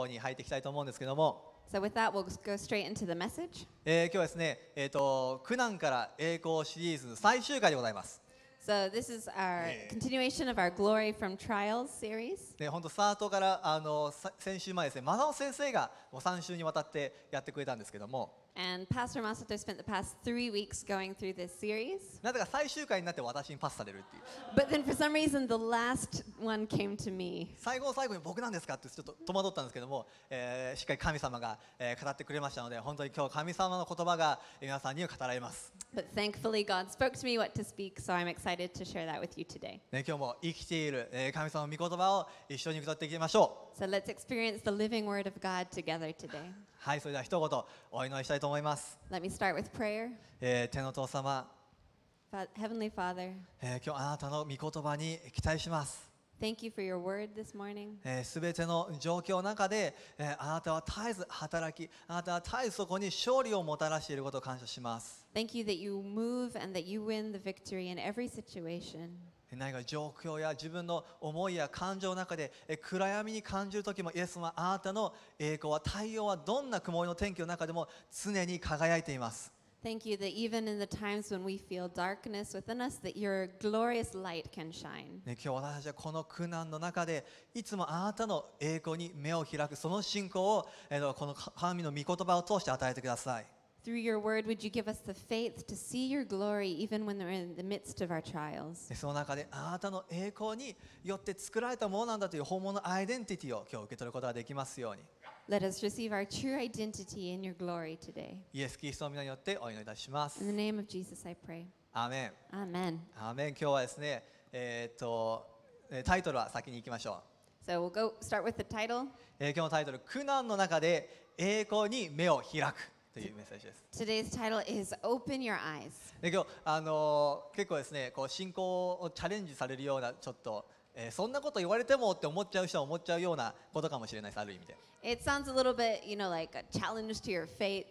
方に入っていきたいと思うんですけども、so with that, we'll go straight into the message. え今日はですね、えーと、苦難から栄光シリーズ最終回でございます。So this is our continuation of our Glory from Trials series. 本当スタートからあの先週前ですね、マナオ先生がもう3週にわたってやってくれたんですけども。And Pastor Masato spent the past three weeks going through this series. But then for some reason, the last one came to me. But thankfully, God spoke to me what to speak, so I'm excited to share that with you today. So let let's experience the living word of God together today. はい、それでは一言お祈りしたいと思います。Let me start with prayer. えー、天の父様、Heavenly Father. えー、今日あなたの御言葉に期待します。Thank you for your word this morning. すべての状況の中で、えー、あなたは絶えず働き、あなたは絶えずそこに勝利をもたらしていることを感謝します。Thank you that you move and that you win the victory in every situation. 何か状況や自分の思いや感情の中で暗闇に感じる時もイエス様あなたの栄光は太陽はどんな曇りの天気の中でも常に輝いています。Thank you that even in the times when we feel darkness within us, that your glorious light can shine. 今日私たちはこの苦難の中で、いつもあなたの栄光に目を開く、その信仰を、この神の御言葉を通して与えてください。Through your word, would you give us the faith to see your glory even when we're in the midst of our trials? その中であなたの栄光によって作られたものなんだという本物のアイデンティティを今日受け取ることができますように Let us receive our true identity in your glory today. イエス・キリストの皆によってお祈りいたします In the name of Jesus, I pray. アーメン Amen. アーメン今日はですねえーっとえタイトルは先に行きましょ So we'll go start with the title. う、今日のタイトル苦難の中で栄光に目を開くというメッセージです。Today's title is Open Your Eyes。で今日あの結構ですね、こう信仰をチャレンジされるようなちょっと、えー、そんなこと言われてもって思っちゃう人は思っちゃうようなことかもしれないです、ある意味で。It sounds a little bit, you know, like a challenge to your faith.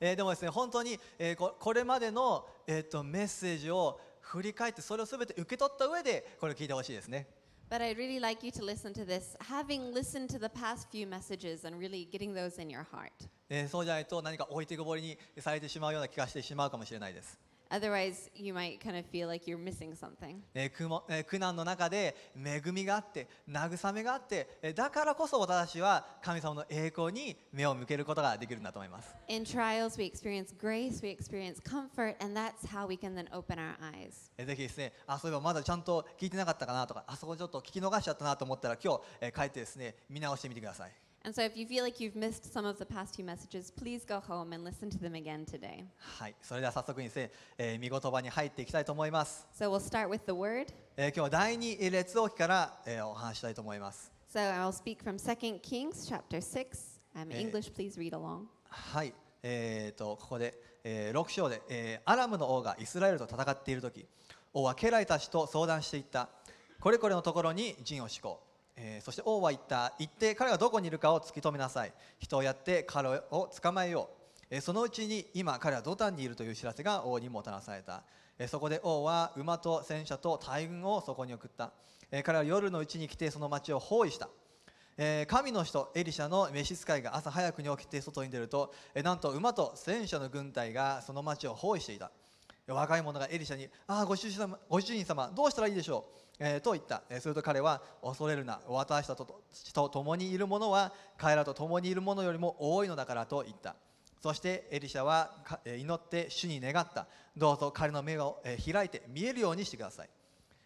えー、でもですね、本当に、えー、ここれまでの、えーと、とメッセージを振り返ってそれをすべて受け取った上でこれを聞いてほしいですね。But I'd really like you to listen to this, having listened to the past few messages and really getting those in your heart. えーそうじゃないと何か置いてこぼりにされてしまうような気がしてしまうかもしれないです。Otherwise, you might kind of feel like you're missing something. えー苦もえー苦難の中で恵みがあって慰めがあってえーだからこそ私は神様の栄光に目を向けることができるんだと思います In trials, we experience grace, we experience comfort, and that's how we can then open our eyes. ぜひですねあそういえばまだちゃんと聞いてなかったかなとかあそこちょっと聞き逃しちゃったなと思ったら今日、えー帰ってですね見直してみてください And so if you feel like you've missed some of the past few messages, please go home and listen to them again today. はい、それでは早速にせ、えー、見言葉に入っていきたいと思います。So we'll start with the word. えー、今日は第二列王記から、えー、お話ししたいと思います。So I'll speak from 2 Kings chapter 6. Um, Eh. English, please read along. はい、えー、とここで、え6章で、えーアラムの王がイスラエルと戦っている時王は家来たちと相談していったこれこれのところに陣を敷こうえー、そして王は言った行って彼がどこにいるかを突き止めなさい人をやって彼を捕まえよう、えー、そのうちに今彼はドタンにいるという知らせが王にもたらされた、えー、そこで王は馬と戦車と大軍をそこに送った、え彼は夜のうちに来てその町を包囲したえ神の人エリシャの召使いが朝早くに起きて外に出ると、えなんと馬と戦車の軍隊がその町を包囲していた若い者がエリシャに「ああご主人様ご主人様どうしたらいいでしょう?」えー、と言った、えー、すると彼は恐れるな私たちと共にいる者は彼らと共にいるものよりも多いのだからと言ったそしてエリシャは祈って主に願ったどうぞ彼の目を開いて見えるようにしてください、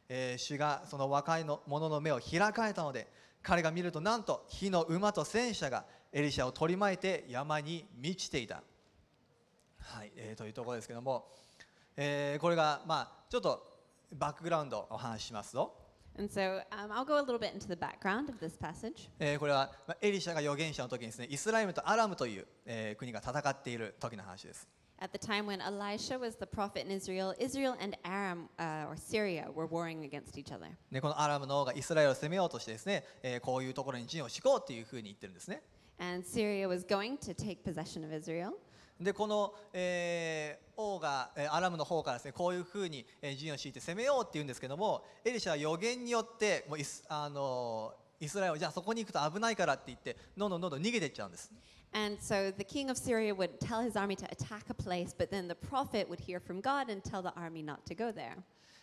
えー、主がその若いの者の目を開かれたので彼が見るとなんと火の馬と戦車がエリシャを取り巻いて山に満ちていた、はいえー、というところですけども、えー、これがまあちょっとバックグラウンドお話ししますぞ。And so um, I'll go a little bit into the background of this passage. えー、これは、まあ、エリシャが預言者の時にですね、イスラエルとアラムという、えー、国が戦っている時の話です。At the time when Elisha was the prophet in Israel, Israel and Aram、uh, or Syria were warring against each other. ね、このアラムの王がイスラエルを攻めようとしてですね、えー、こういうところに陣を敷こうというふうに言ってるんですね。And Syria was going to take possession of Israel. でこの、えー、王がえアラムの方からですねこういうふうにえ陣を敷いて攻めようっていうんですけどもエリシャは予言によってもうイスあのイスラエルじゃあそこに行くと危ないからって言ってどんどんどんどん逃げていっちゃうんです。And so the king of Syria would tell his army to attack a place, but then the prophet would hear from God and tell the army not to go there.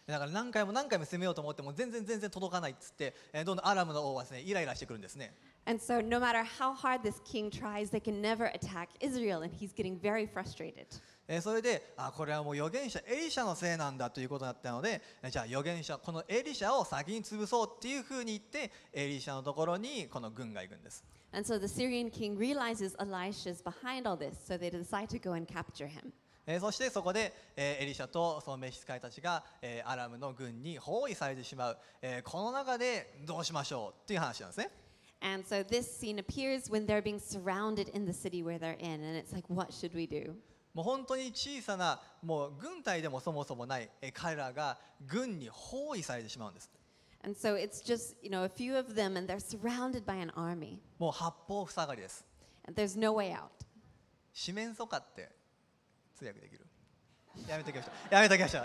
だから何回も何回も攻めようと思っても全然全然届かないっつって、えー、どんどんアラムの王はですねイライラしてくるんですね。And so, no matter how hard this king tries, they can never attack Israel, and he's getting very frustrated. えそれであこれはもう預言者エリシャのせいなんだということだったのでじゃあ預言者このエリシャを先に潰そうっていうふうに言ってエリシャのところにこの軍が行くんです。And so the Syrian king realizes Elisha is behind all this, so they decide to go and capture him. えそしてそこで、えエリシャとその召使いたちが、えアラムの軍に包囲されてしまう、えこの中でどうしましょうっていう話なんですね。And so this scene appears when they're being surrounded in the city where they're in, and it's like, what should we do? もう本当に小さなもう軍隊でもそもそもない彼らが軍に包囲されてしまうんです。And so it's just, you know, a few of them and they're surrounded by an army. there's no way out. やめときましょう。やめときましょう。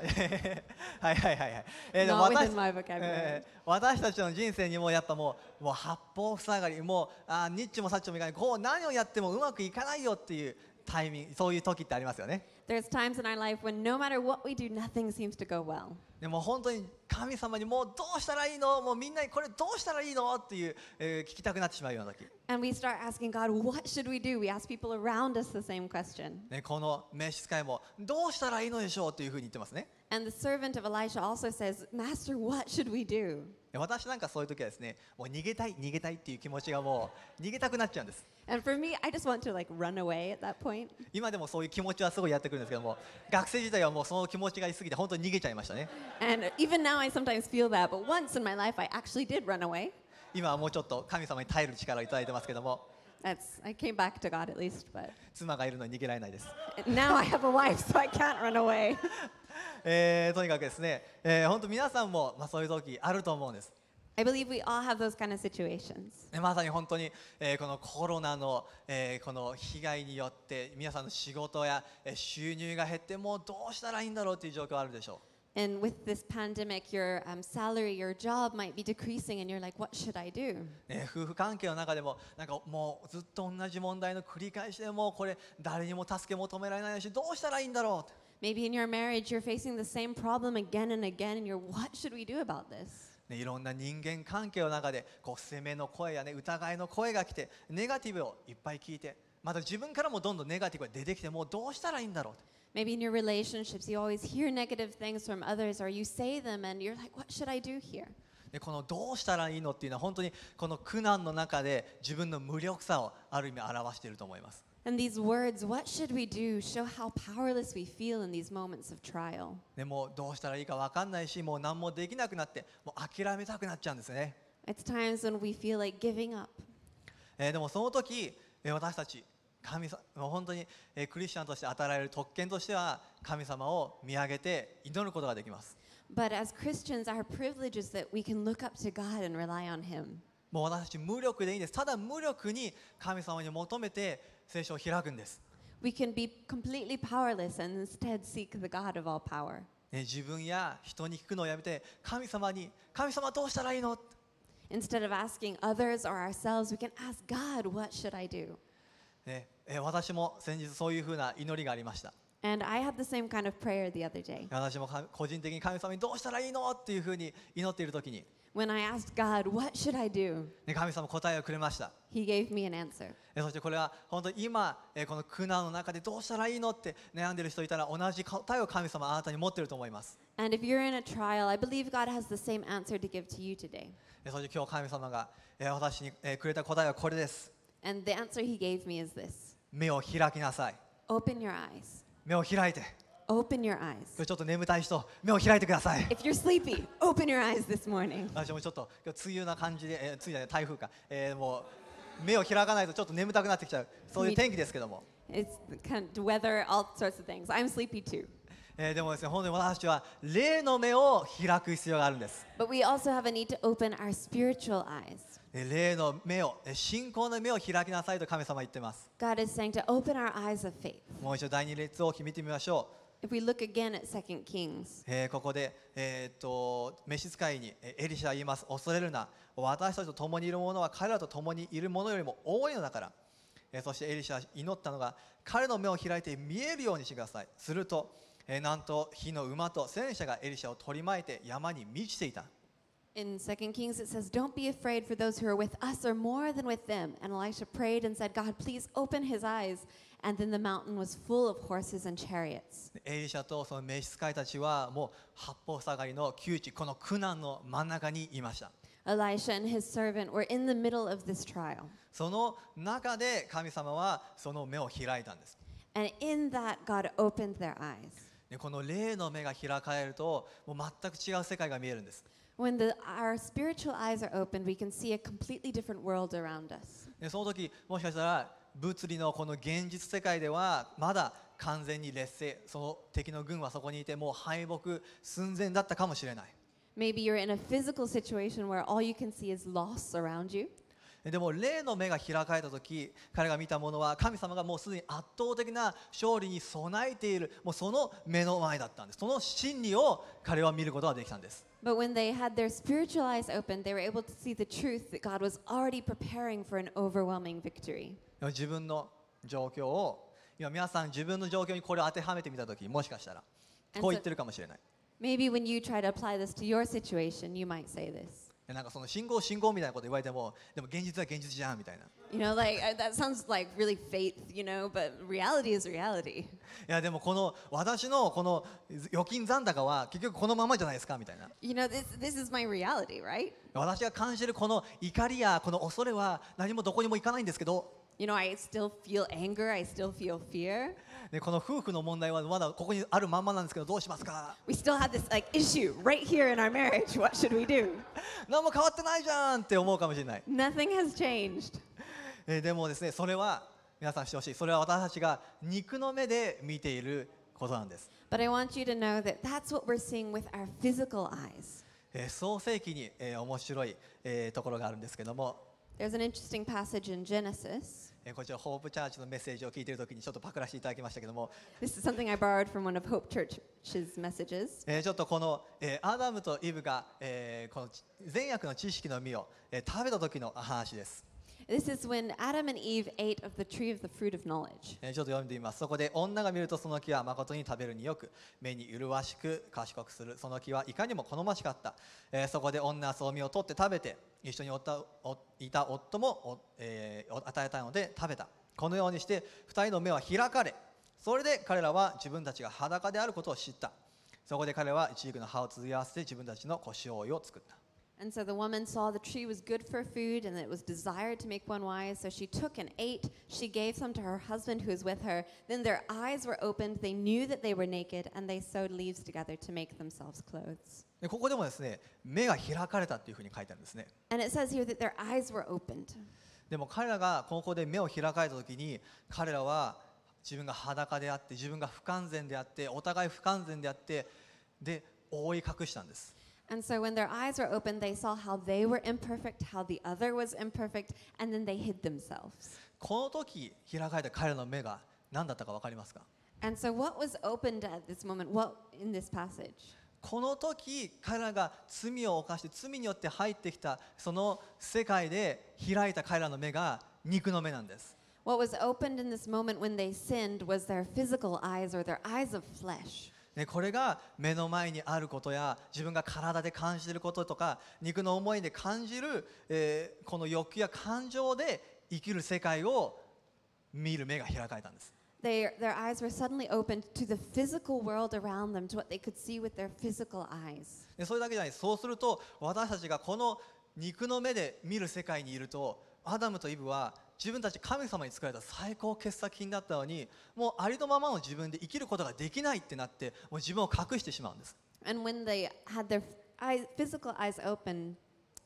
はいはいはいはい。えー、でも私、えー、私たちの人生にもやっぱもうもう八方塞がり、もうあニッチもサッチもいかない、こう何をやってもうまくいかないよっていうタイミング、そういう時ってありますよね。There's times in our life when no matter what we do, nothing seems to go well. でも本当に神様にもうどうしたらいいのもうみんなにこれどうしたらいいのっていう、えー、聞きたくなってしまうような時。And we start asking God, what should we do? We ask people around us the same question. ね、この召使いもどうしたらいいのでしょうというふうに言ってますね。And the servant of Elisha also says, Master, what should we do? 私なんかそういう時はですね、もう逃げたい、逃げたいっていう気持ちがもう逃げたくなっちゃうんです。今でもそういう気持ちはすごいやってくるんですけども、学生時代はもうその気持ちがいすぎて本当に逃げちゃいましたね。今はもうちょっと神様に耐える力をいいてますけども、妻がいるのに逃げられないです。えー、とにかくですね、えー、本当皆さんも、まあ、そういう時あると思うんです。I believe we all have those kind of situations. まさに本当に、えー、このコロナの、えー、この被害によって皆さんの仕事や、えー、収入が減ってもうどうしたらいいんだろうという状況あるでしょう。And with this pandemic, your、um, salary, your job might be decreasing, and you're like, what should I do? 夫婦関係の中でも、なんかもうずっと同じ問題の繰り返しでもこれ誰にも助け求められないし、どうしたらいいんだろう。Maybe in your marriage you're facing the same problem again and again and you're what should we do about this? ね、いろんな人間関係の中でこう攻めの声や、ね、疑いの声が来てネガティブをいっぱい聞いてまた自分からもどんどんネガティブが出てきてもうどうしたらいいんだろう Maybe in your relationships you always hear negative things from others or you say them and you're like what should I do here? でこのどうしたらいいのっていうのは本当にこの苦難の中で自分の無力さをある意味表していると思います。And these words, what should we do, show how powerless we feel in these moments of trial. でもどうしたらいいか分かんないし、もう何もできなくなって、もう諦めたくなっちゃうんですね。It's times when we feel like giving up. えでもその時、え私たち、神様もう本当に、えクリスチャンとして与えられる特権としては、神様を見上げて祈ることができます。But as Christians, our privilege is that we can look up to God and rely on Him. もう私たち無力でいいんです。ただ無力に神様に求めて、聖書を開くんです。We can be completely powerless and instead seek the God of all power. ね、自分や人に聞くのをやめて、神様に、神様どうしたらいいの Instead of asking others or ourselves, we can ask God, what should I do? ね、え私も先日そういうふうな祈りがありました。And I had the same kind of prayer the other day. 私も個人的に神様にどうしたらいいのっていうふうに祈っているときに。When I asked God, what should I do? ね、神様答えをくれました。h そしてこれは本当に今この苦難の中でどうしたらいいのって悩んでいる人いたら同じ答えを神様あなたに持っていると思います。Trial, to to そして今日神様が私にくれた答えはこれです。目を開きなさい。目を開いて。Open your e ちょっと眠たい人、目を開いてください。私もちょっと今日梅雨な感じで、え梅雨じゃない台風か、えー、もう目を開かないとちょっと眠たくなってきちゃう、そういう天気ですけども。でもですね、本当に私たちは、霊の目を開く必要があるんです。b の目を、信仰の目を開きなさいと神様言ってます。もう一度第二列を決めてみましょう。If we look again at 2 Kings, えここで、えー、と召使いにえエリシャは言います恐れるな私たちと共にいる者は彼らと共にいる者よりも多いのだから、えーそしてエリシャは祈ったのが彼の目を開いて見えるようにしてくださいすると、えーなんと火の馬と戦車がエリシャを取り巻いて山に満ちていた in 2 Kings, it says, Don't be afraid, for those who are with us are more than with them. And Elisha prayed and said, God, please open his eyes. And then the mountain was full of horses and chariots. エリシャとその召使いたちはもう八方下がりの窮地、この苦難の真ん中にいました。Elisha and his servant were in the middle of this trial. その中で神様はその目を開いたんです。And in that, God opened their eyes. この霊の目が開かれるともう全く違う世界が見えるんです。When the, our spiritual eyes are opened, we can see a completely different world around us. その時もしかしたら物理のこの現実世界ではまだ完全に劣勢その敵の軍はそこにいてもう敗北寸前だったかもしれない Maybe you're in a physical situation where all you can see is loss around you. でも霊の目が開かれた時彼が見たものは神様がもうすでに圧倒的な勝利に備えているもうその目の前だったんですその真理を彼は見ることができたんです But when they had their spiritual eyes open, they were able to see the truth that God was already preparing for an overwhelming victory. 自分の状況を今皆さん自分の状況にこれを当てはめてみたときもしかしたらこう言ってるかもしれない。Maybe when you try to apply this to your situation, you might say this. なんかその信号信号みたいなこと言われても、でも現実は現実じゃんみたいな。You know, like, that sounds like really faith, you know, but reality is reality. いやでもこの私のこの預金残高は結局このままじゃないですかみたいな。You know, this, this is my reality, right? 私が感じるこの怒りやこの恐れは何もどこにも行かないんですけど。You know, I still feel anger, I still feel fear. ね、この夫婦の問題はまだここにあるまんまなんですけどどうしますか We still have this like issue right here in our marriage. What should we do? 何も変わってないじゃんって思うかもしれない、Nothing has changed. えーでもですねそれは皆さんしてほしいそれは私たちが肉の目で見ていることなんです、But I want you to know that that's what we're seeing with our physical eyes. えー創世記に、えー面白い、えーところがあるんですけども There's an interesting passage in Genesis. えこちらホープチャーチのメッセージを聞いているときにちょっとパクらせていただきましたけども This is something I borrowed from one of Hope Church's messages えちょっとこの、えアダムとイブが、えこの善悪の知識の実を、え食べた時の話です This is when Adam and Eve ate of the tree of the fruit of knowledge. えちょっと読んでみます。そこで女が見るとその木は誠に食べるによく、目に麗しく賢くする。その木はいかにも好ましかった。えーそこで女はそう身を取って食べて、一緒におったおいた夫もお、えーお与えたので食べた。このようにして二人の目は開かれ、それで彼らは自分たちが裸であることを知った。そこで彼は一軸の葉を継ぎ合わせて自分たちの腰を追いを作った。And so the woman saw the tree was good for food and it was desired to make one wise. So she took and ate. She gave some to her husband who was with her. Then their eyes were opened. They knew that they were naked and they sewed leaves together to make themselves clothes. でここでもですね、目が開かれたというふうに書いてあるんですね。And it says here that their eyes were opened. でも彼らがここで目を開かれたときに、彼らは自分が裸であって、自分が不完全であって、お互い不完全であって、で、覆い隠したんです。and so when their eyes were opened, they saw how they were imperfect, how the other was imperfect, and then they hid themselves. And so what was opened at this moment? What in this passage? この時彼らが罪を犯して罪によって入ってきたその世界で開いた彼らの目が肉の目なんです。What was opened in this moment when they sinned was their physical eyes or their eyes of flesh. ね、これが目の前にあることや自分が体で感じていることとか肉の思いで感じる、えー、この欲求や感情で生きる世界を見る目が開かれたんです。They, their eyes were suddenly opened to the physical world around them, to what they could see with their physical eyes. それだけじゃない。そうすると私たちがこの肉の目で見る世界にいると、アダムとイブは自分たち神様に作られた最高傑作品だったのにもうありのままの自分で生きることができないってなってもう自分を隠してしまうんです。And when they had their eyes, physical eyes open,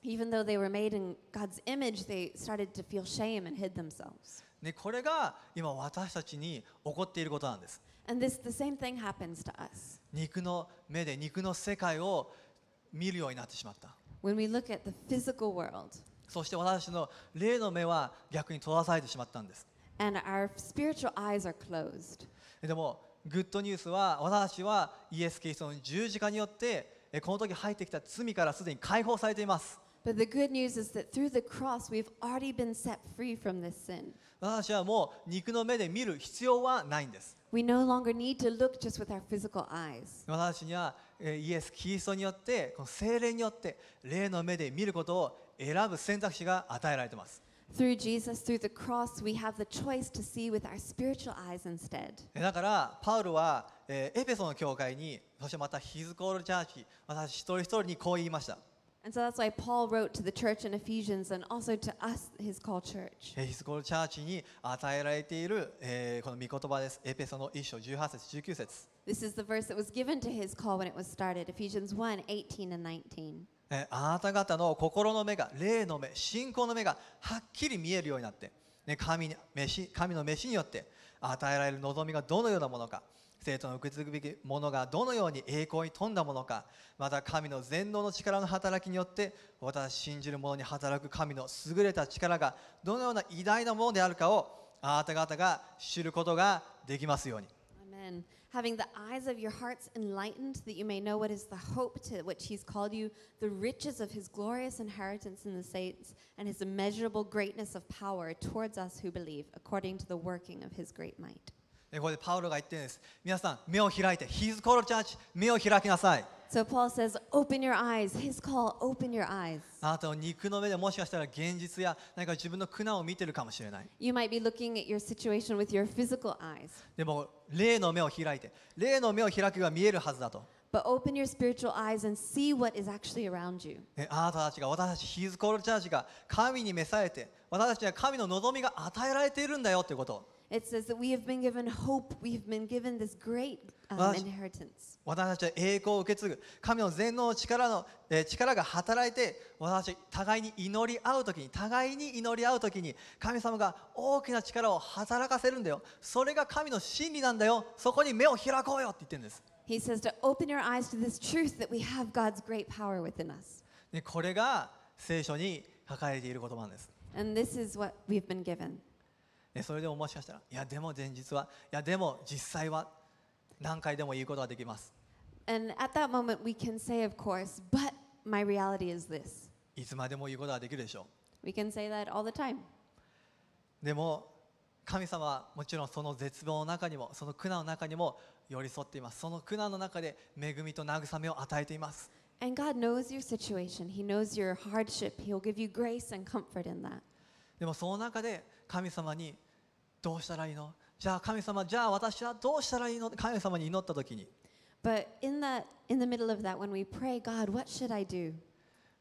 even though they were made in God's image, they started to feel shame and hid themselves. ね、これが今私たちに起こっていることなんです。And this, the same thing happens to us. 肉の目で肉の世界を見るようになってしまった。When we look at the physical world, そして私の霊の目は逆に閉ざされてしまったんです And our spiritual eyes are closed. でもグッドニュースは私はイエス・キリストの十字架によってこの時入ってきた罪からすでに解放されています But the good news is that through the cross we've already been set free from this sin. 私はもう肉の目で見る必要はないんです We no longer need to look just with our physical eyes. 私にはイエス・キリストによってこの精霊によって霊の目で見ることを選ぶ選択肢が与えられています。Through Jesus, through the cross, we have the choice to see with our spiritual eyes instead. だから、パウルは、えー、エペソの教会に、そしてまたヒズコールチャーチ、私一人一人にこう言いました。And so that's why Paul wrote to the church in Ephesians and also to us, his called church. ヒズコールチャーチに与えられている、えー、この御言葉です。エペソの一章18節、19節。This is the verse that was given to his call when it was started, Ephesians 1 18 and 19. えあなた方の心の目が霊の目信仰の目がはっきり見えるようになって、ね、神に飯神の飯によって与えられる望みがどのようなものか生徒の受け継ぐべきものがどのように栄光に富んだものかまた神の全能の力の働きによって私信じる者に働く神の優れた力がどのような偉大なものであるかをあなた方が知ることができますように。having the eyes of your hearts enlightened, that you may know what is the hope to which He's called you, the riches of His glorious inheritance in the saints, and His immeasurable greatness of power towards us who believe, according to the working of His great might. ここでパウロが言ってるんです。皆さん、目を開いて、His called So Paul says, open your eyes. His call, open your eyes. あなたの肉の目でもしかしたら現実や何か自分の苦難を見てるかもしれない。You might be looking at your situation with your physical eyes. でも、霊の目を開いて、霊の目を開けば見えるはずだと。But open your spiritual eyes and see what is actually around you. あなたたちが私たち His Call Church が神に召されて私たちには神の望みが与えられているんだよということ。It says that we have been given hope, we've been given this great um, inheritance. 私たちは栄光を受け継ぐ神の全の力が働いて私たち互いに祈り合う時に互いに祈り合う時に神様が大きな力を働かせるそれが神の真理なんそこに目を開こうよって言っんです He says to open your eyes to this truth that we have God's great power within us And this is what we've been given ね、それでももしかしたらいやでも前日はいやでも実際は何回でも言うことができます And at that moment we can say of course but my reality is this いつまでも言うことができるでしょう We can say that all the time でも神様はもちろんその絶望の中にもその苦難の中にも寄り添っていますその苦難の中で恵みと慰めを与えています And God knows your situation. He knows your hardship. He'll give you grace and comfort in that. でもその中で神様にどうしたらいいのじゃあ神様、じゃあ私はどうしたらいいの神様に祈ったときに。But in that, in the middle of that, when we pray, God, what should I do?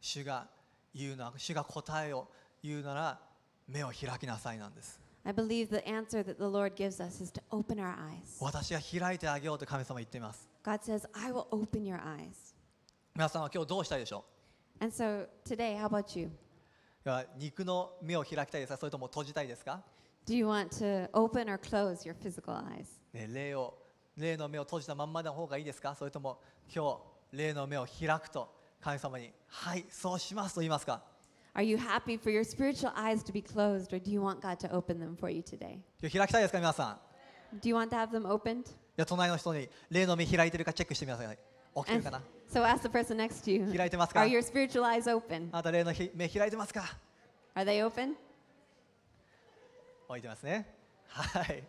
主が言うな、主が答えを言うなら、目を開きなさいなんです。I believe the answer that the Lord gives us is to open our eyes. 私が開いてあげようと神様は言っています。God says, I will open your eyes. 皆さんは今日どうしたいでしょう And so today, how about you? が肉の目を開きたいですかそれとも閉じたいですか Do you want to open or close your physical eyes? ね霊を霊の目を閉じたまんまの方がいいですかそれとも今日霊の目を開くと神様にはいそうしますと言いますか Are you happy for your spiritual eyes to be closed or do you want God to open them for you today? 今日開きたいですか皆さん Do you want to have them opened? いや隣の人に霊の目開いてるかチェックしてみなさい。起きてるかな And So ask the person next to you. 開いてますか Are your spiritual eyes open? あなたの目開いてますか Are they open? 開いてますね。はい。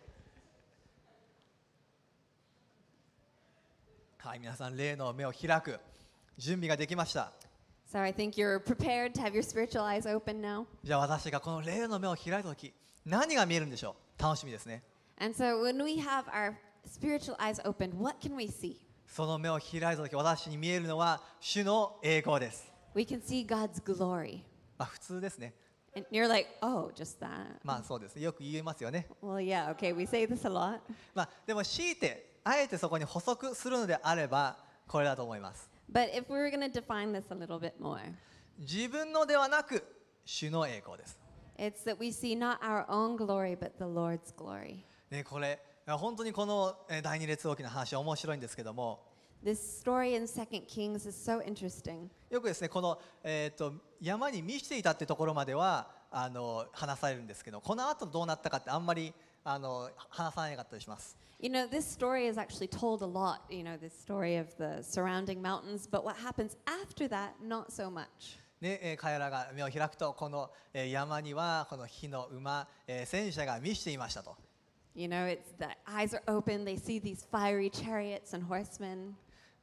はい、皆さん、霊の目を開く準備ができました。So I think you're prepared to have your spiritual eyes open now. じゃあ私がこの霊の目を開いたと何が見えるんでしょう楽しみですね。And so when we have our spiritual eyes open, what can we see? その目を開いた時私に見えるのは主の栄光です。We can see God's glory. まあ普通ですね。And you're like, oh, just that. まあそうです。よく言えますよね。Well, yeah, okay, we say this a lot. まあでも強いて、あえてそこに補足するのであれば、これだと思います。But if we were going to define this a little bit more, 自分のではなく、主の栄光です。It's that we see not our own glory, but the Lord's glory. ね、これ。本当にこの第二列王記の話は面白いんですけども This story in Second Kings is so interesting. よくですねこの、えーと、と山に満ちていたってところまではあの話されるんですけどこの後どうなったかってあんまりあの話さなかったりします。You know, this story is actually told a lot, you know, this story of the surrounding mountains, but what happens after that, not so much. ね、彼らが目を開くとこの山にはこの火の馬戦車が満ちていましたと。You know, it's the eyes are open, they see these fiery chariots and horsemen.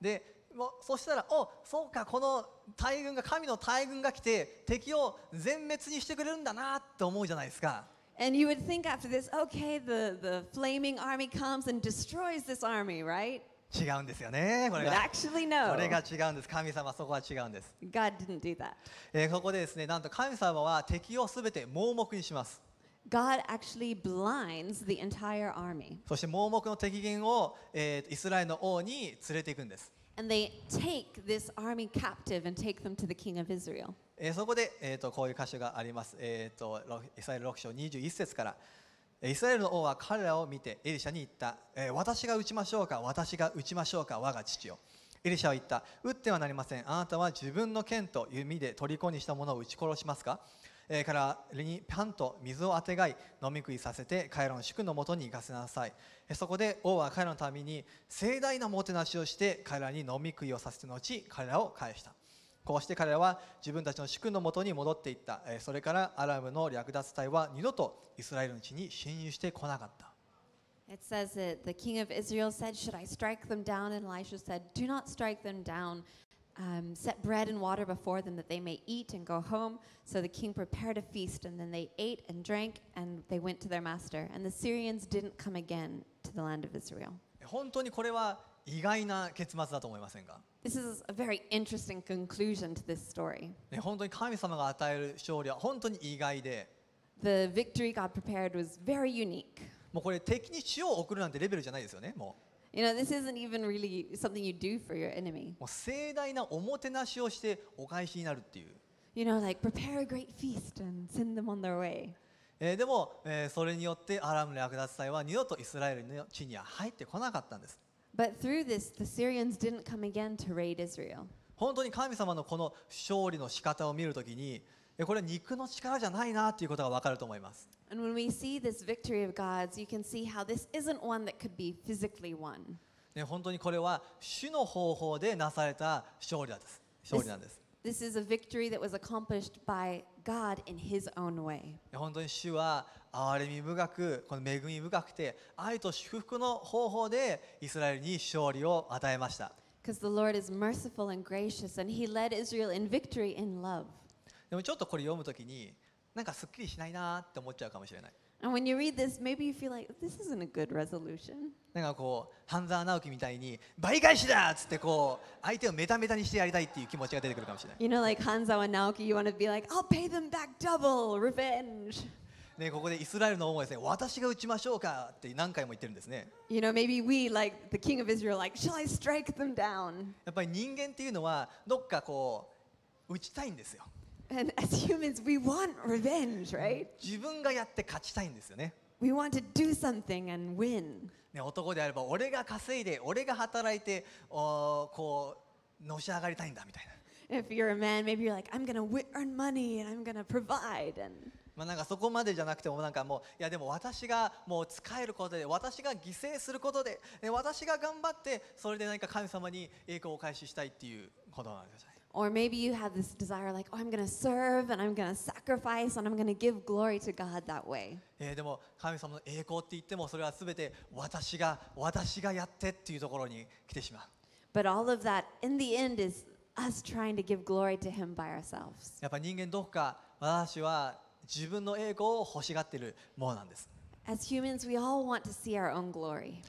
でもうそしたら、おそうか、この大軍が、神の大軍が来て、敵を全滅にしてくれるんだなって思うじゃないですか。And you would think after this, okay, the, the flaming army comes and destroys this army, right? 違うんですよね、これ no. れが違うんです。神様、そこは違うんです。God didn't do that. えーここでですね、なんと神様は敵をすべて盲目にします。God actually blinds the entire army. そして盲目の敵軍を、えー、イスラエルの王に連れていくんです。And they take this army captive and take them to the king of Israel. えそこで、えー、とこういう箇所があります。えー、とイスラエル6章21節から。イスラエルの王は彼らを見てエリシャに言った、えー、私が撃ちましょうか私が撃ちましょうか我が父よエリシャは言った撃ってはなりませんあなたは自分の剣と弓で虜にしたものを撃ち殺しますかえからにパンと水をあてがい飲み食いさせてカイロン君のもとに行かせなさい、えー、そこで王はイロのために盛大なもてなしをして彼らに飲み食いをさせて後彼らを返したこうして彼らは自分たちの主君のもとに戻っていったそれからアラムの略奪隊は二度とイスラエルの地に侵入してこなかった It says that the king of Israel said, Should I strike them down? And Elisha said, Do not strike them down. um, set bread and water before them that they may eat and go home. So the king prepared a feast, and then they ate and drank, and they went to their master. And the Syrians didn't come again to the land of Israel. This is a very interesting conclusion to this story. The victory God prepared was very unique. unique. もうこれ敵に塩を送るなんてレベルじゃないですよねもう You know, this isn't even really something you do for your enemy. もう盛大なおもてなしをしてお返しになるっていう。You know, like prepare a great feast and send them on their way. えでも、えー、それによってアラムの略奪隊は二度とイスラエルの地には入ってこなかったんです。t h i s 本当に神様のこの勝利の仕方を見るときに、これは肉の力じゃないなということがわかると思います。And when we see this victory of God's, you can see how this isn't one that could be physically won. ね、本当にこれは主の方法でなされた勝利なんです。勝利なんです。This is a victory that was accomplished by God in His own way. 本当に主は憐れみ深く、この恵み深くて、愛と祝福の方法でイスラエルに勝利を与えました。Because the Lord is merciful and gracious, and He led Israel in victory in love. でもちょっとこれ読むときになんかすっきりしないなって思っちゃうかもしれない。And when you read this, maybe you feel like this isn't a good resolution. なんかこう、半沢直樹みたいに倍返しだっつってこう、相手をメタメタにしてやりたいっていう気持ちが出てくるかもしれない。You know, like 半沢直樹、you want to be like, I'll pay them back double, revenge. ね、ここでイスラエルの王がですね、私が打ちましょうかって何回も言ってるんですね。You know, maybe we, like the king of Israel, like, shall I strike them down? やっぱり人間っていうのは、どっかこう、打ちたいんですよ。And as humans, we want revenge, right? 自分がやって勝ちたいんですよね。We want to do something and win. ね、男であれば、俺が稼いで、俺が働いて、おこう、のし上がりたいんだみたいな。If you're a man, maybe you're like, I'm gonna earn money and I'm gonna provide. And... まあなんかそこまでじゃなくてもなんかもういやでも私がもう使えることで私が犠牲することで私が頑張ってそれで何か神様に栄光を開始したいっていうことなんですね。Or maybe you have this desire like, oh, I'm going to serve and I'm going to sacrifice and I'm going to give glory to God that way. all of that in the end is us trying to give glory to Him by ourselves. As humans, we all want to see our own glory.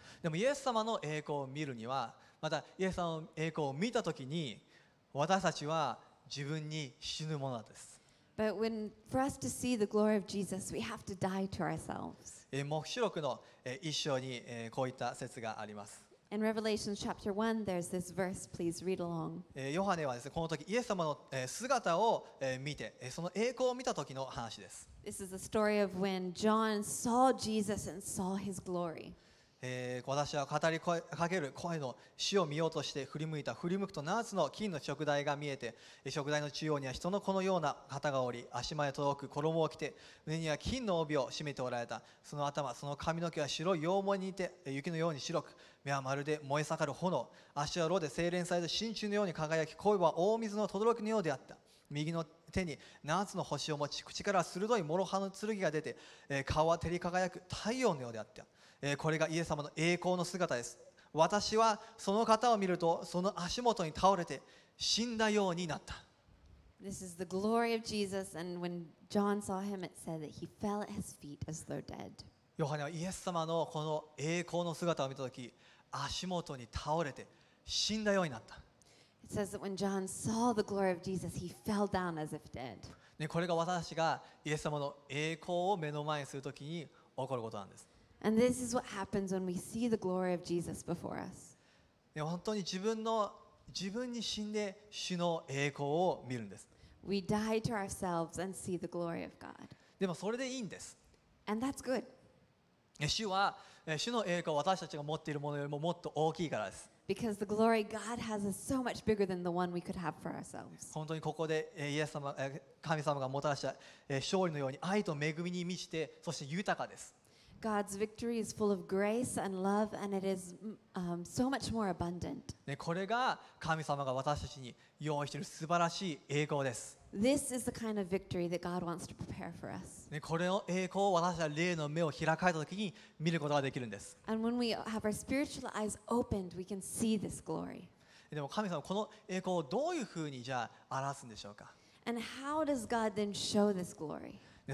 私たちは自分に死ぬものです。But when, for us to see the glory of Jesus, we have to die to ourselves. 目視録の一章にこういった説があります。In Revelation chapter 1, there's this verse, please read along. ヨハネはですね、この時、イエス様の姿を見て、その栄光を見た時の話です。This is the story of when John saw Jesus and saw his glory. えー、私は語りかける声の死を見ようとして振り向いた振り向くと7つの金の食材が見えて食材の中央には人の子のような方がおり足前届く衣を着て胸には金の帯を締めておられたその頭その髪の毛は白い羊毛に似て雪のように白く目はまるで燃え盛る炎足は炉で精錬された真鍮のように輝き声は大水の轟くのようであった右の手に7つの星を持ち口から鋭い諸刃の剣が出て、え顔は照り輝く太陽のようであったえこれがイエス様の栄光の姿です私はその方を見るとその足元に倒れて死んだようになった This is the glory of Jesus, and when John saw him, it said that he fell at his feet as though dead. ヨハネはイエス様のこの栄光の姿を見たとき、足元に倒れて死んだようになった。It says that when John saw the glory of Jesus, he fell down as if dead. ね、これが私がイエス様の栄光を目の前にするときに起こることなんです。And this is what happens when we see the glory of Jesus before us. We die to ourselves and see the glory of God. でもそれでいいんです。And that's good. 主は主の栄光を私たちが持っているものよりももっと大きいからです。Because the glory God has is so much bigger than the one we could have for ourselves. 本当にここでイエス様神様がもたらした勝利のように愛と恵みに満ちてそして豊かです。God's victory is full of grace and love, and it is um, so much more abundant. This is the kind of victory that God wants to prepare for us. And when we have our spiritual eyes opened, we can see this glory. And how does God then show this glory? We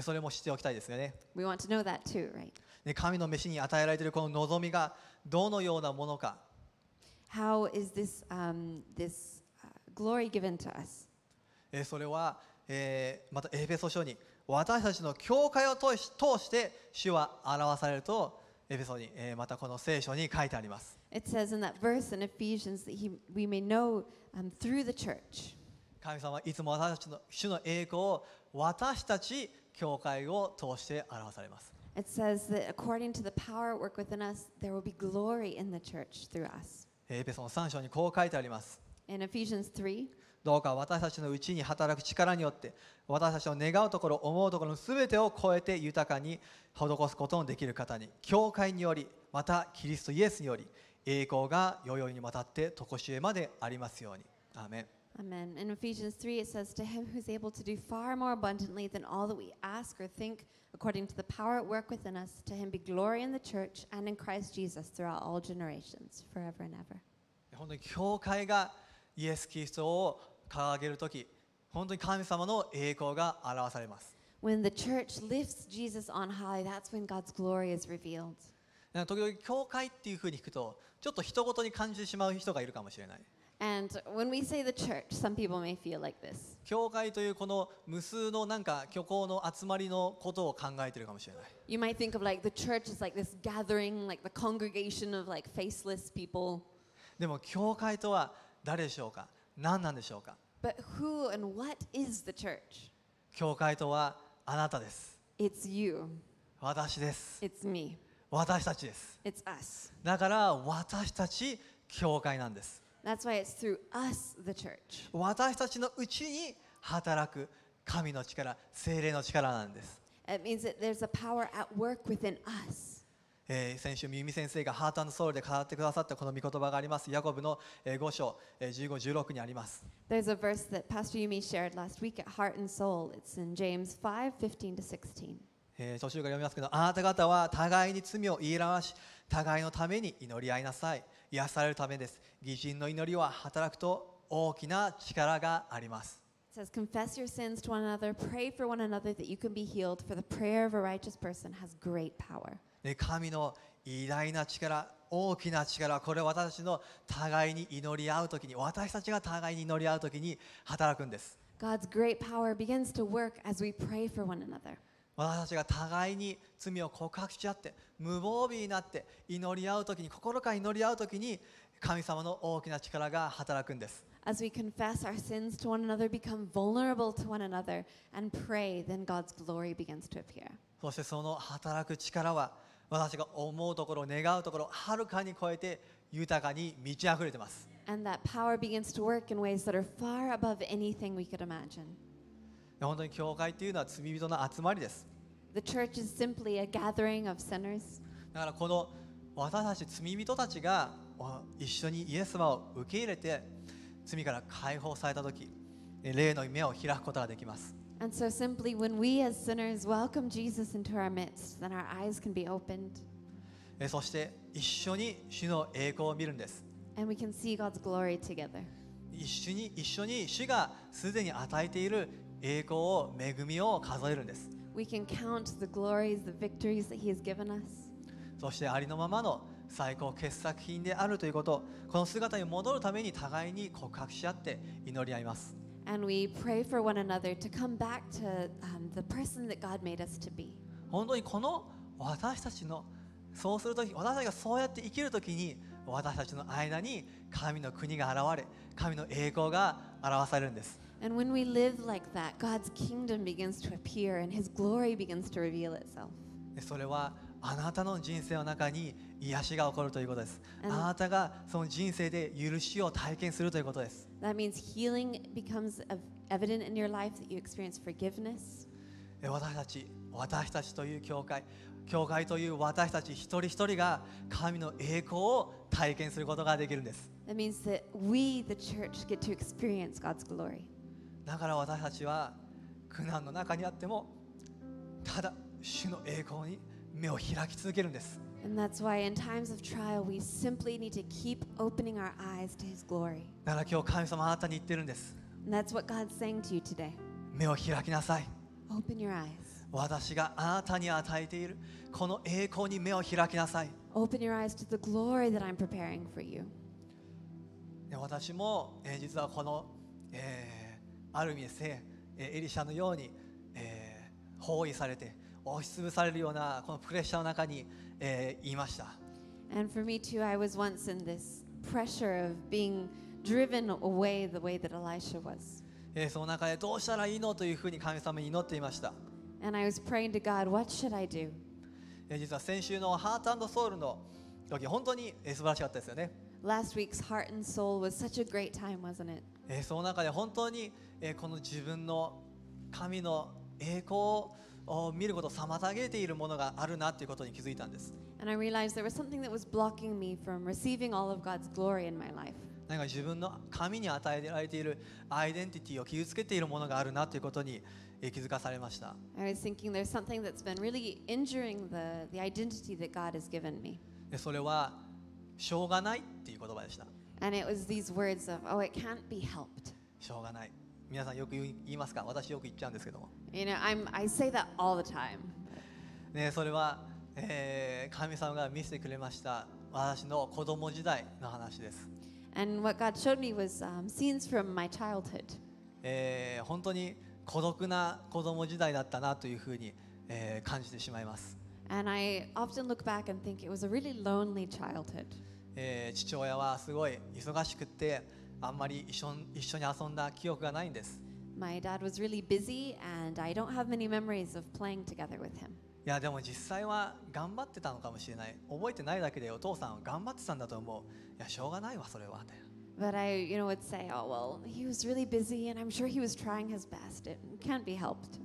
want to know that too, right? ね、神の飯に与えられているこの望みがどのようなものか。How is this, um, this glory given to us? えそれは、えー、またエペソ書に私たちの教会を通し通して主は表されるとエペソに、えー、またこの聖書に書いてあります。It says in that verse in Ephesians that he, we may know、um, through the church. 神様はいつも私たちの主の栄光を私たち教会を通して表されます。It says that according to the power at work within us, there will be glory in the church through us. エペソの3章にこう書いてあります。3, どうか私たちのうちに働く力によって私たちの願うところ思うところの全てを超えて豊かに施すことのできる方に教会によりまたキリストイエスにより栄光が世々にわたって常しえまでありますように。アーメン Amen. In Ephesians 3, it says, To him who's able to do far more abundantly than all that we ask or think, according to the power at work within us, to him be glory in the church and in Christ Jesus throughout all generations, forever and ever. 本当に教会がイエス・キリストを掲げるとき、本当に神様の栄光が表されます。When the church lifts Jesus on high, that's when God's glory is revealed. And when we say the church, some people may feel like this. 教会というこの無数のなんか虚構の集まりのことを考えているかもしれない。You might think of like the church is like this gathering, like the congregation of like faceless people. でも教会とは誰でしょうか何なんでしょうか But who and what is the church? 教会とはあなたです。It's you. 私です。It's me. 私たちです。It's us. だから私たち教会なんです。That's why it's through us, the church. 私たちのうちに働く神の力、精霊の力なんです。It means that there's a power at work within us. えー、先週、ミミ先生がハートソウルで語ってくださったこの御言葉があります。ヤコブの5章15、16にあります。There's a verse that Pastor Yumi shared last week at Heart and Soul. It's in James 5, 15 to 16. えー、途中から読みますけど、あなた方は互いに罪を言い表し、互いのために祈り合いなさい。癒されるためです。義人の祈りは働くと大きな力があります。神の偉大な力、大きな力、これは私の互いに祈り合うときに、私たちが互いに祈り合うときに働くんです。God's great power begins to work as we pray for one another. 私たちが互いに罪を告白し合って無防備になって祈り合う時に心から祈り合う時に神様の大きな力が働くんです。As we confess our sins to one another, become vulnerable to one another, and pray, then God's glory begins to appear. そしてその働く力は私が思うところ、願うところ、はるかに超えて豊かに満ち溢れています。And that power begins to work in ways that are far above anything we could imagine. 本当に教会というのは罪人の集まりです。The church is simply a gathering of sinners. だからこの私たち罪人たちが一緒にイエス様を受け入れて罪から解放された時霊の目を開くことができます。And so simply when we as sinners welcome Jesus into our midst, then our eyes can be opened. そして一緒に主の栄光を見るんです。And we can see God's glory together. 一緒に一緒に主がすでに与えている栄光を恵みを数えるんです We can count the glories, the victories that He has given us. そしてありのままの最高傑作品であるということこの姿に戻るために互いに告白し合って祈り合います And we pray for one another to come back to、um, the person that God made us to be. 本当にこの私たちのそうするとき私たちがそうやって生きるときに私たちの間に神の国が現れ神の栄光が表されるんです And when we live like that, God's kingdom begins to appear and his glory begins to reveal itself. それはあなたの人生の中に癒しが起こるということです。あなたがその人生で許しを体験するということです。That means healing becomes evident in your life that you experience forgiveness. 私たち、私たちという教会、教会という私たち一人一人が神の栄光を体験することができるんです。That means that we, the church, get to experience God's glory. だから私たちは苦難の中にあってもただ主の栄光に目を開き続けるんです And that's why in times of trial we simply need to keep opening our eyes to His glory. だから今日神様あなたに言ってるんです And that's what God's saying to you today. 目を開きなさい Open your eyes. 私があなたに与えているこの栄光に目を開きなさい Open your eyes to the glory that I'm preparing for you. 私も、えー、実はこの、えーある意味ですねエリシャのように、えー、包囲されて押しつぶされるようなこのプレッシャーの中に、えー、いました。And for me too, I was once in this pressure of being driven away the way that Elisha was. その中でどうしたらいいのというふうに神様に祈っていました。And I was praying to God, what should I do? 実は先週のハートソウルの時、本当に素晴らしかったですよね。Last week's Heart and Soul was such a great time, wasn't it? その中で本当にこの自分の神の栄光を見ること妨げているものがあるなということに気づいたんです。何か自分の神に与えられているアイデンティティを傷つけているものがあるなということに気づかされました。それはしょうがないっていう言葉でした。しょうがない。皆さんよく言いますか私よく言っちゃうんですけども。ね、それは、えー、神様が見せてくれました私の子供時代の話です。Was, um, えー、本当に孤独な子供時代だったなというふうに、えー、感じてしまいます。r え父親はすごい忙しくて、あんまり一緒一緒に遊んだ記憶がないんです。My dad was really busy and I don't have many memories of playing together with him. いやでも実際は頑張ってたのかもしれない。覚えてないだけでお父さんは頑張ってたんだと思う。いやしょうがないわそれは。But I, you know, would say, oh well, he was really busy and I'm sure he was trying his best. It can't be helped.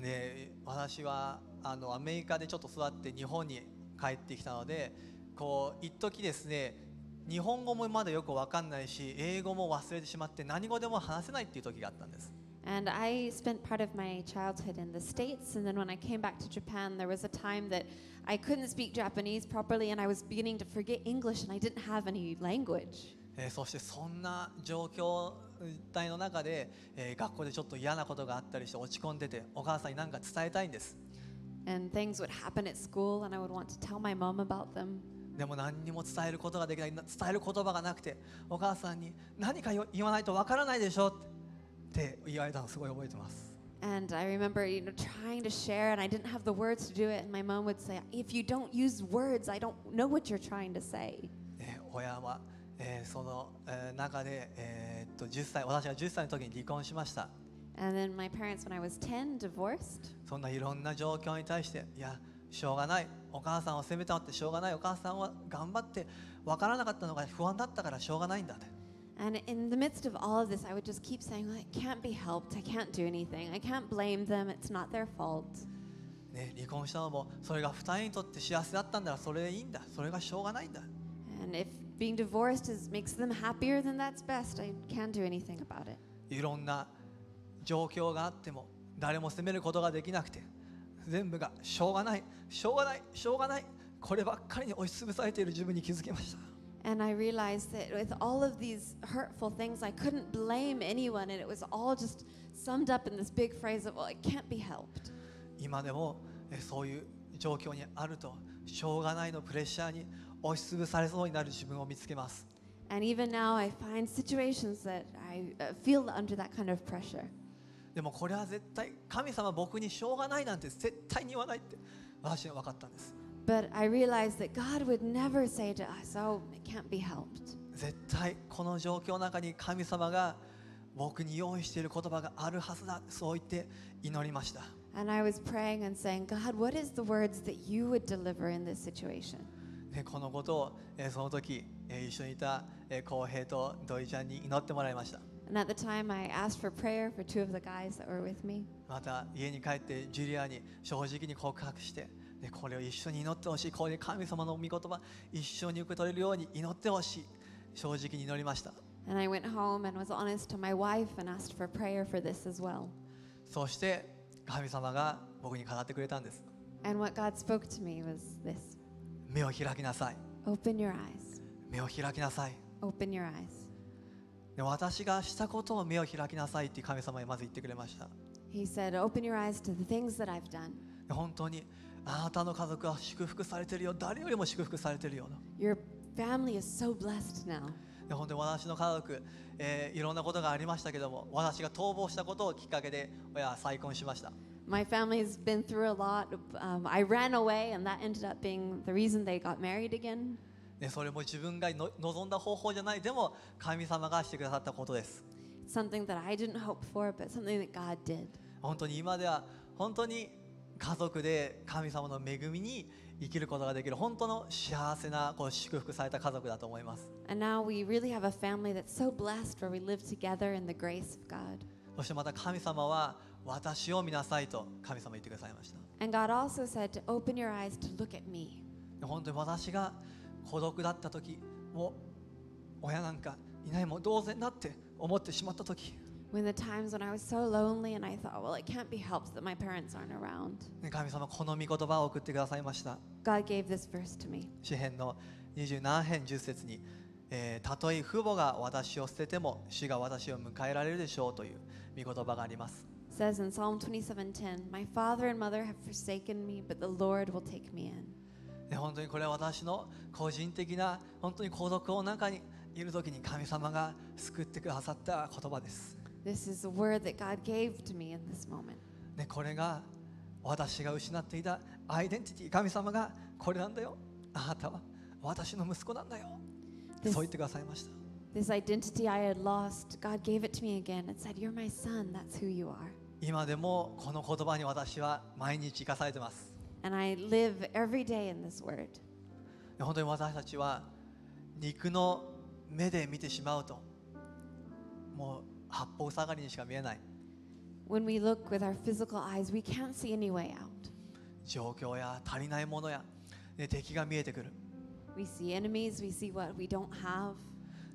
で私はあのアメリカでちょっと育って日本に帰ってきたので、こう一時ですね。日本語もまだよく分かんないし英語も忘れてしまって何語でも話せないっていう時があったんです And I spent part of my childhood in the States, and then when I came back to Japan, there was a time that I couldn't speak Japanese properly, and I was beginning to forget English, and I didn't have any language. えー、そしてそんな状況態の中で、えー、学校でちょっと嫌なことがあったりして落ち込んでてお母さんに何か伝えたいんです。And things would happen at school, and I would want to tell my mom about them. でも何にも伝えることができない伝える言葉がなくてお母さんに何か言わないとわからないでしょって言われたのすごい覚えてます。And I remember, you know, trying to share, and I didn't have the words to do it. And my mom would say, "If you don't use words, I don't know what you're trying to say." 親は、えー、その、えー、中で、えー、っと10歳、私は10歳の時に離婚しました。And then my parents, when I was 10, divorced. そんないろんな状況に対して、いや。しょうがないお母さんを責めたってしょうがないお母さんは頑張って分からなかったのが不安だったからしょうがないんだって。And in the midst of all of this, I would just keep saying, well, It can't be helped. I can't do anything. I can't blame them. It's not their fault. ね、離婚したのもそれが二人にとって幸せだったんだらそれでいいんだそれがしょうがないんだ And if being divorced is, makes them happier then that's best I can't do anything about it いろんな状況があっても誰も責めることができなくて全部がしょうがないしょうがないしょうがないこればっかりに押しつぶされている自分に気づきました And I realized that with all of these hurtful things, I couldn't blame anyone, and it was all just summed up in this big phrase of, well, it can't be helped. 今でもそういう状況にあると、しょうがないのプレッシャーに押しつぶされそうになる自分を見つけます。And even now, I find situations that I feel under that kind of pressure. でもこれは絶対神様僕にしょうがないなんて絶対に言わないって私は分かったんです But I realized that God would never say to us, oh, it can't be helped. 絶対この状況の中に神様が僕に用意している言葉があるはずだそう言って祈りました And I was praying and saying, God, what is the words that you would deliver in this situation? でこのことを、えー、その時、えー、一緒にいた浩、えー、平と土井ちゃんに祈ってもらいました。And at the time, I asked for prayer for two of the guys that were with me. また家に帰ってジュリアに正直に告白して、でこれを一緒に祈ってほしい、これ神様の御言葉一緒に受け取れるように祈ってほしい、正直に祈りました。And I went home and was honest to my wife and asked for prayer for this as well. そして神様が僕に語ってくれたんです。And what God spoke to me was this: 目を開きなさい。Open your eyes. 目を開きなさい。Open your eyes. で私がしたことを目を開きなさいって神様にまず言ってくれました。He said, Open your eyes to the things that I've done. 本当にあなたの家族は祝福されてるよ。誰よりも祝福されてるよ。Your family is so blessed now. 本当に私の家族、えー、いろんなことがありましたけども、私が逃亡したことをきっかけで親は再婚しました。My family has been through a lot. Um, I ran away, and that ended up being the reason they got married again. ね、それも自分が望んだ方法じゃないでも神様がしてくださったことです本当に今では本当に家族で神様の恵みに生きることができる本当の幸せなこう祝福された家族だと思います。そしてまた神様は私を見なさいと神様言ってくださいました。本当に私が孤独だった時もう親なんかいないも同然だって思ってしまった時 When the times when I was so lonely and I thought, well, it can't be helped that my parents aren't around. 神様この御言葉を送ってくださいました。God gave this verse to me. 詩編の27編10節に、えー、たとえ父母が私を捨てても主が私を迎えられるでしょうという御言葉があります。says in Psalm 27:10, My father and mother have forsaken me, but the Lord will take me in. ね、本当にこれは私の個人的な本当に孤独の中にいる時に神様が救ってくださった言葉です。This is a word that God gave to me in this moment. ね、これが私が失っていたアイデンティティ神様がこれなんだよあなたは私の息子なんだよ this, そう言ってくださいました This identity I had lost God gave it to me again and said you're my son that's who you are 今でもこの言葉に私は毎日生かされてます And I live every day in this word. 本当に私たちは肉の目で見てしまうともう八方下がりにしか見えない When we look with our physical eyes, we can't see any way out. 状況や足りないものや、ね、敵が見えてくる We see enemies, we see what we don't have.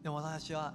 でも私たちは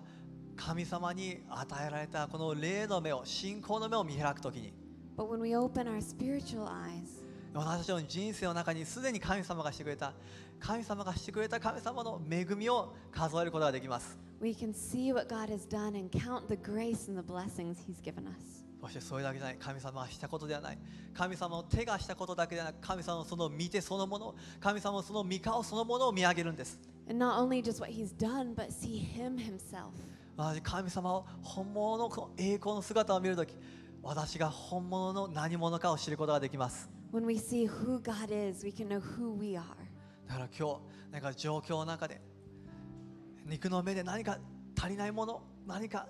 神様に与えられたこの霊の目を信仰の目を見開くときに But when we open our spiritual eyes, 私たちの人生の中にすでに神様がしてくれた神様がしてくれた神様の恵みを数えることができます We can see what God has done and count the grace and the blessings He's given us そしてそれだけじゃない神様がしたことではない神様の手がしたことだけではなく神様のその見てそのもの神様のその見顔そのものを見上げるんです d o n e 神様を本物の栄光の姿を見るとき私が本物の何者かを知ることができます When we see who God is, we can know who we are. だから今日、なんか状況の中で、肉の目で何か足りないもの、何か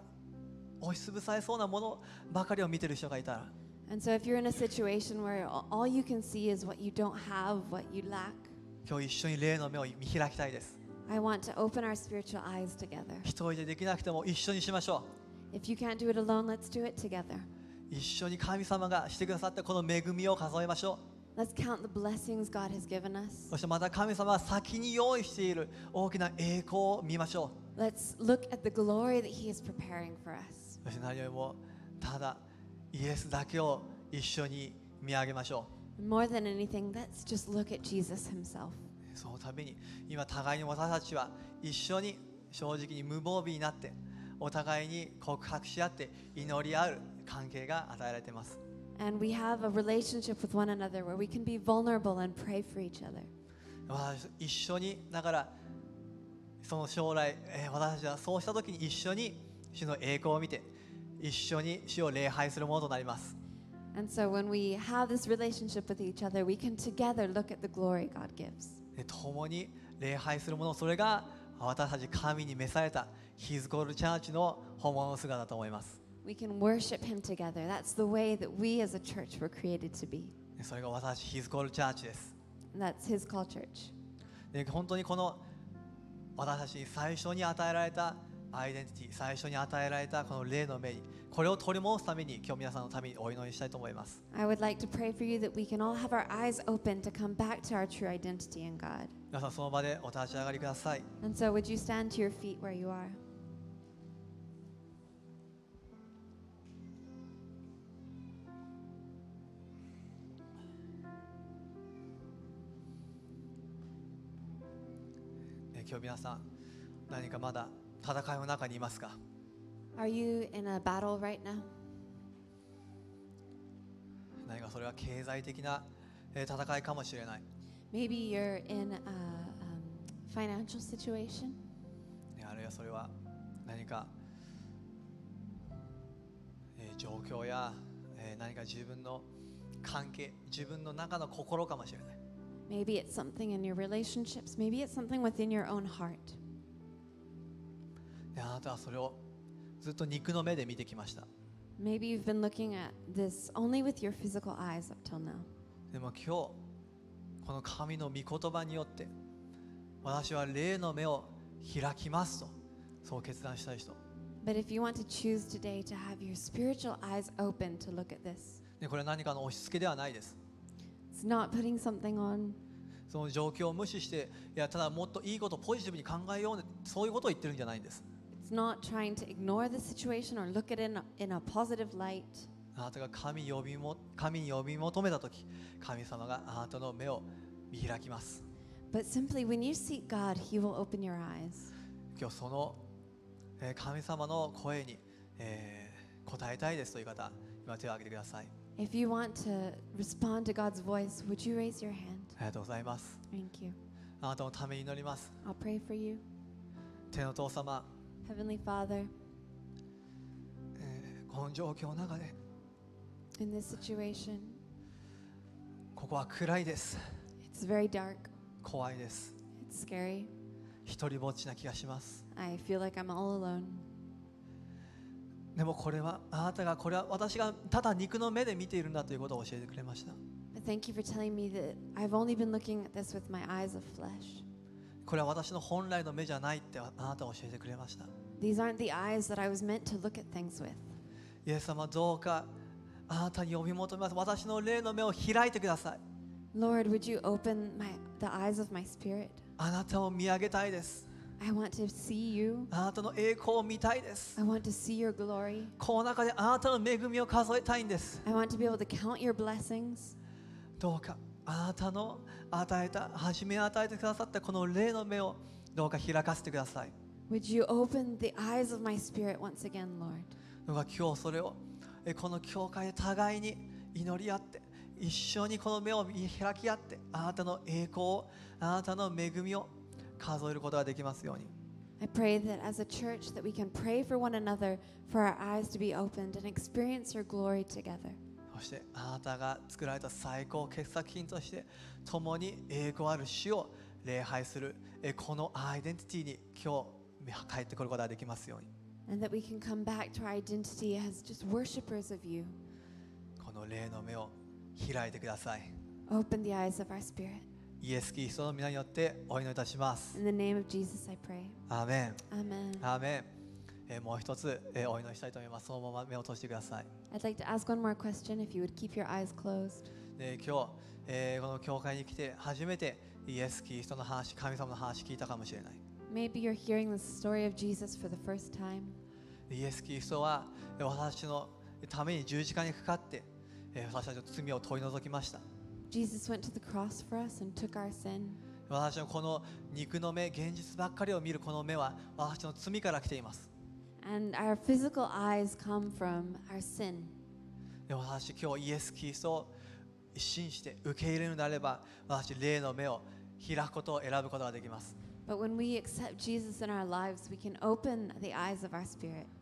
押しつぶされそうなものばかりを見てる人がいたら。And so if you're in a situation where all you can see is what you don't have, what you lack, 今日一緒に霊の目を見開きたいです。I want to open our spiritual eyes together. 一人でできなくても一緒にしましょう。If you can't do it alone, let's do it together. 一緒に神様がしてくださったこの恵みを数えましょう。Let's count the blessings God has given us. そしてまた神様は先に用意している大きな栄光を見ましょう。Let's look at the glory that He is preparing for us. そして何よりもただイエスだけを一緒に見上げましょう。More than anything, let's just look at Jesus Himself. そのために今互いに私たちは一緒に正直に無防備になってお互いに告白し合って祈り合う関係が与えられています。一緒にだからその将来、え私たちはそうした時に一緒に主の栄光を見て一緒に主を礼拝するものとなります。共に礼拝するもの、それが私たち神に召された、ヒズコールチャーチの本物の姿だと思います。We can worship him together. That's the way that we as a church were created to be. それが私、His Call Church that's His Call Church. で本当にこの私たちに最初に与えられたアイデンティティ、最初に与えられたこの霊の目に、これを取り戻すために、今日皆さんのためにお祈りしたいと思います。I would like to pray for you that we can all have our eyes open to come back to our true identity in God. 皆さん、その場でお立ち上がりください。And so, would you stand to your feet where you are? 今日皆さん何かまだ戦いの中にいますか Are you in a battle right now? 何かそれは経済的な戦いかもしれない Maybe you're in a、financial situation. あるいはそれは何か状況や何か自分の関係自分の中の心かもしれない Maybe it's something in your relationships. Maybe it's something within your own heart. であなたはそれをずっと肉の目で見てきました Maybe you've been looking at this only with your physical eyes up till now. でも今日この神の御言葉によって私は霊の目を開きますとそう決断したい人 But if you want to choose today to have your spiritual eyes open to look at this, でこれは何かの押し付けではないです It's not putting something on. その状況を無視していやただもっといいことポジティブに考えよう、ね、そういうことを言ってるんじゃないんです It's not trying to ignore the situation or look at it in a, in a positive light. あなたが神呼びも神に呼び求めたとき神様があなたの目を見開きます But simply when you seek God, He will open your eyes. 今日その、えー、神様の声に、えー、答えたいですという方今手を挙げてください If you want to respond to God's voice, would you raise your hand? Thank you. I'll pray for you. Heavenly Father, in this situation, it's very dark, it's scary. I feel like I'm all alone. でもこれはあなたがこれは私がただ肉の目で見ているんだということを教えてくれました。これは私の本来の目じゃないってあなたを教えてくれました。イエス様どうかあなたに呼び求めます。私の霊の目を開いてください。あなたを見上げたいです。I want to see you. あなたの栄光を見たいです I want to see your glory. この中であなたの恵みを数えたいんです I want to be able to count your blessings. どうかあなたの与えた初め与えてくださったこの霊の目をどうか開かせてください Would you open the eyes of my spirit once again, Lord? どうか今日それをえこの教会で互いに祈り合って一緒にこの目を開き合ってあなたの栄光をあなたの恵みを数えることができますように。I pray that as a church that we can pray for one another for our eyes to be opened and experience your glory together. そしてあなたが作られた最高傑作品として共に栄光ある主を礼拝するこのアイデンティティに今日帰ってくることができますように。And that we can come back to our identity as just worshippers of you. この霊の目を開いてください。Open the eyes of our spirit. イエス・キリストの皆によってお祈りいたします。In the name of Jesus, I pray. アーメン。アーメン。アーメン。えー、もう一つ、えー、お祈りしたいと思います。そのまま目を閉じてください。I'd like to ask one more question if you would keep your eyes closed. で今日、えー、この教会に来て初めてイエス・キリストの話、神様の話聞いたかもしれない。Maybe you're hearing the story of Jesus for the first time. イエス・キリストは私のために十字架にかかって、えー、私たちの罪を取り除きました。Jesus went to the cross for us and took our sin. 私のこの肉の目、現実ばっかりを見るこの目は私の罪から来ています。And our physical eyes come from our sin. でも私、今日イエス・キリストを一心して受け入れるのであれば、私、霊の目を開くことを選ぶことができます。But when we accept Jesus in our lives, we can open the eyes of our spirit.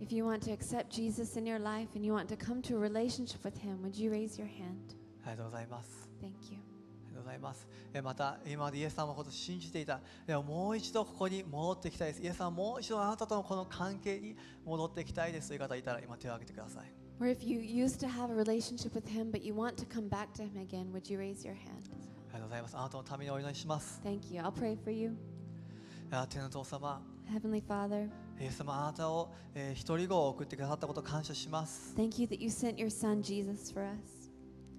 If you want to accept Jesus in your life and you want to come to a relationship with Him, would you raise your hand? Thank you. Thank Or if you used to have a relationship with him but you want to come back to him again would you raise your hand ありがとうございますあなたのためにお祈りします Thank you I'll pray for you 天の父様 Heavenly Father イエス様あなたを、えー、一人子を送ってくださったことを感謝します。Thank you that you sent your son Jesus for us.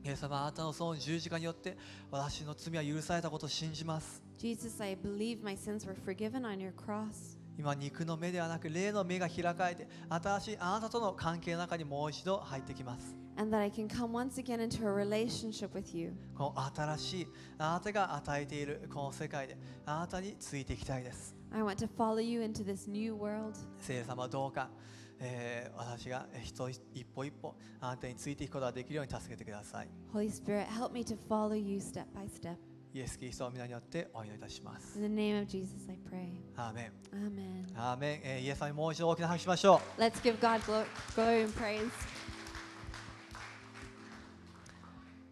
イエス様あなたのその十字架によって私の罪は許されたことを信じます。Jesus, I believe my sins were forgiven on your cross. 今肉の目ではなく霊の目が開かれて新しいあなたとの関係の中にもう一度入ってきます。この新しいあなたが与えているこの世界であなたについていきたいです。I want to follow you into this new world. 聖霊様どうか、えー、私が人一歩一歩あなたについていくことができるように助けてください。Holy Spirit, help me to follow you step by step. イエス・キリストの皆によってお祈りいたします。In the name of Jesus, I pray. アーメン amen アーメン、えーイエス様にもう一度大きな拍手しましょ Let's give God glory and praise. う。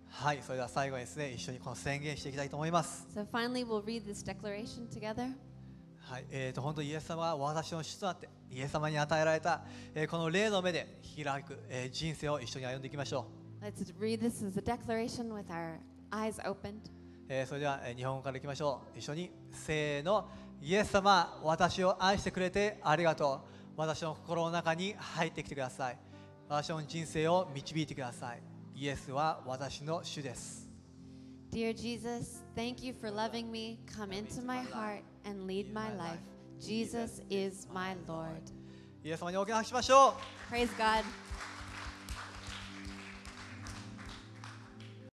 はい、それでは最後にですね、一緒にこの宣言していきたいと思います。So finally, we'll read this declaration together. はいえーと、本当イエス様は私の主となってイエス様に与えられた、えー、この霊の目で開く、えー、人生を一緒に歩んでいきましょう。Let's read this as a declaration with our eyes opened. えー、それでは、えー、日本語からいきましょう。一緒にせーの、イエス様、私を愛してくれてありがとう。私の心の中に入ってきてください。私の人生を導いてください。イエスは私の主です。Dear Jesus, thank you for loving me. Come into my heart. and lead my life. Jesus is my Lord. 예, 성령 역사하십시오. Praise God.